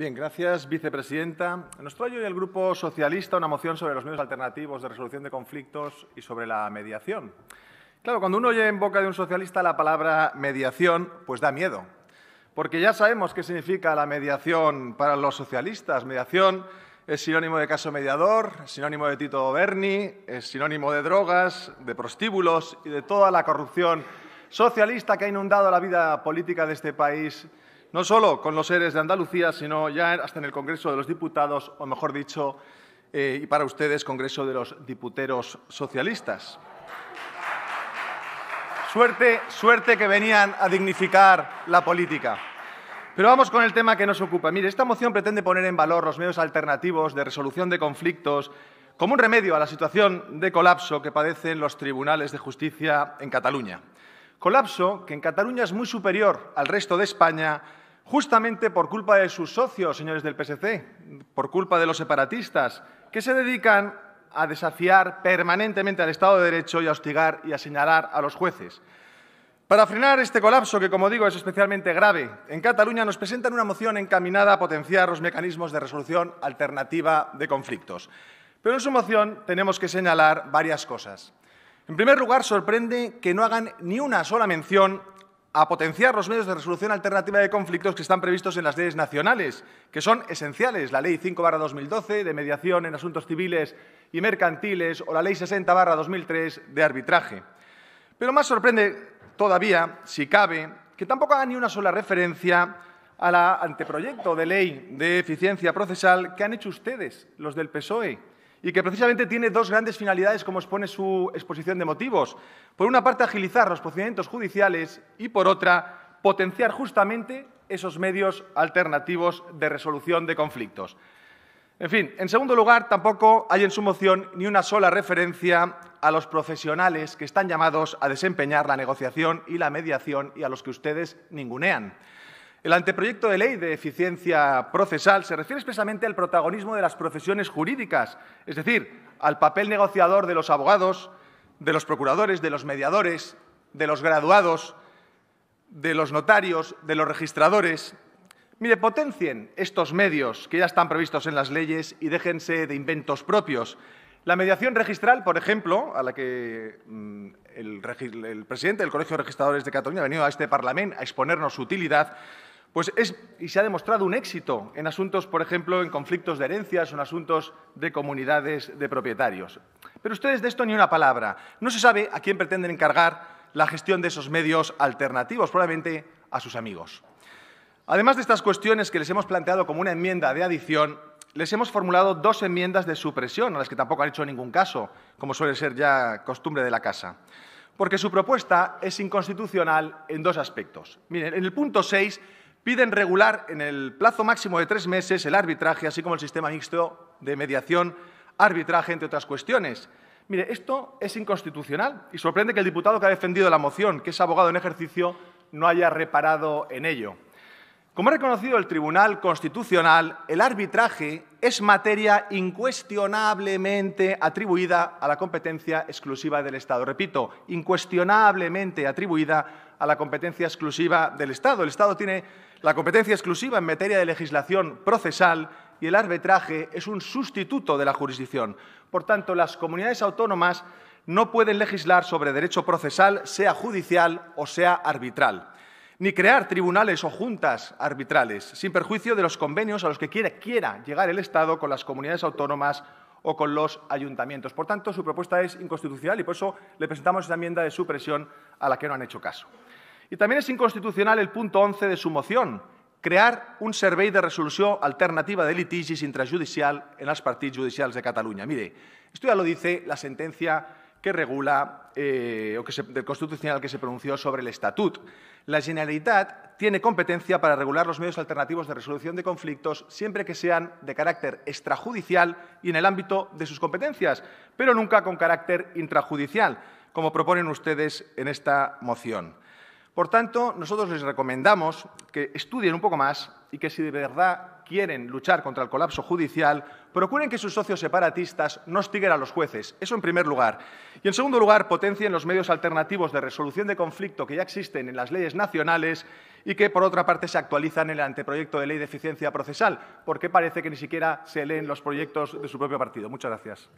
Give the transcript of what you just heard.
Bien, gracias, vicepresidenta. Nos trae hoy el Grupo Socialista una moción sobre los medios alternativos de resolución de conflictos y sobre la mediación. Claro, cuando uno oye en boca de un socialista la palabra mediación, pues da miedo, porque ya sabemos qué significa la mediación para los socialistas. Mediación es sinónimo de caso mediador, es sinónimo de Tito Berni, es sinónimo de drogas, de prostíbulos y de toda la corrupción socialista que ha inundado la vida política de este país no solo con los seres de Andalucía, sino ya hasta en el Congreso de los Diputados, o mejor dicho, eh, y para ustedes, Congreso de los Diputeros Socialistas. Suerte, suerte que venían a dignificar la política. Pero vamos con el tema que nos ocupa. Mire, esta moción pretende poner en valor los medios alternativos de resolución de conflictos como un remedio a la situación de colapso que padecen los tribunales de justicia en Cataluña. Colapso que en Cataluña es muy superior al resto de España justamente por culpa de sus socios, señores del PSC, por culpa de los separatistas, que se dedican a desafiar permanentemente al Estado de Derecho y a hostigar y a señalar a los jueces. Para frenar este colapso, que como digo es especialmente grave, en Cataluña nos presentan una moción encaminada a potenciar los mecanismos de resolución alternativa de conflictos. Pero en su moción tenemos que señalar varias cosas. En primer lugar, sorprende que no hagan ni una sola mención a potenciar los medios de resolución alternativa de conflictos que están previstos en las leyes nacionales, que son esenciales, la Ley 5-2012 de mediación en asuntos civiles y mercantiles o la Ley 60-2003 de arbitraje. Pero más sorprende todavía, si cabe, que tampoco haga ni una sola referencia al anteproyecto de ley de eficiencia procesal que han hecho ustedes, los del PSOE, y que precisamente tiene dos grandes finalidades, como expone su exposición de motivos. Por una parte, agilizar los procedimientos judiciales y, por otra, potenciar justamente esos medios alternativos de resolución de conflictos. En fin, en segundo lugar, tampoco hay en su moción ni una sola referencia a los profesionales que están llamados a desempeñar la negociación y la mediación y a los que ustedes ningunean. El anteproyecto de ley de eficiencia procesal se refiere expresamente al protagonismo de las profesiones jurídicas, es decir, al papel negociador de los abogados, de los procuradores, de los mediadores, de los graduados, de los notarios, de los registradores. Mire, potencien estos medios que ya están previstos en las leyes y déjense de inventos propios. La mediación registral, por ejemplo, a la que mm, el, el, presidente del Colegio de Registradores de Cataluña ha venido a este Parlamento a exponernos su utilidad, pues es, y se ha demostrado un éxito en asuntos, por ejemplo, en conflictos de herencias o en asuntos de comunidades de propietarios. Pero ustedes de esto ni una palabra. No se sabe a quién pretenden encargar la gestión de esos medios alternativos, probablemente a sus amigos. Además de estas cuestiones que les hemos planteado como una enmienda de adición, les hemos formulado dos enmiendas de supresión, a las que tampoco han hecho ningún caso, como suele ser ya costumbre de la casa porque su propuesta es inconstitucional en dos aspectos. Miren, en el punto 6 Piden regular en el plazo máximo de tres meses el arbitraje, así como el sistema mixto de mediación, arbitraje, entre otras cuestiones. Mire, esto es inconstitucional y sorprende que el diputado que ha defendido la moción, que es abogado en ejercicio, no haya reparado en ello. Como ha reconocido el Tribunal Constitucional, el arbitraje es materia incuestionablemente atribuida a la competencia exclusiva del Estado. Repito, incuestionablemente atribuida a la competencia exclusiva del Estado. El Estado tiene la competencia exclusiva en materia de legislación procesal y el arbitraje es un sustituto de la jurisdicción. Por tanto, las comunidades autónomas no pueden legislar sobre derecho procesal, sea judicial o sea arbitral, ni crear tribunales o juntas arbitrales, sin perjuicio de los convenios a los que quiera, llegar el Estado con las comunidades autónomas o con los ayuntamientos. Por tanto, su propuesta es inconstitucional y por eso le presentamos esta enmienda de supresión a la que no han hecho caso. Y también es inconstitucional el punto 11 de su moción, crear un servei de Resolución alternativa de litigis intrajudicial en las partits Judiciales de Cataluña. Mire, esto ya lo dice la sentencia que regula eh, o que del Constitucional que se pronunció sobre el Estatut. La Generalitat tiene competencia para regular los medios alternativos de resolución de conflictos siempre que sean de carácter extrajudicial y en el ámbito de sus competencias, pero nunca con carácter intrajudicial, como proponen ustedes en esta moción. Por tanto, nosotros les recomendamos que estudien un poco más y que si de verdad quieren luchar contra el colapso judicial, procuren que sus socios separatistas no estiguen a los jueces. Eso en primer lugar. Y en segundo lugar, potencien los medios alternativos de resolución de conflicto que ya existen en las leyes nacionales y que, por otra parte, se actualizan en el anteproyecto de ley de eficiencia procesal, porque parece que ni siquiera se leen los proyectos de su propio partido. Muchas gracias.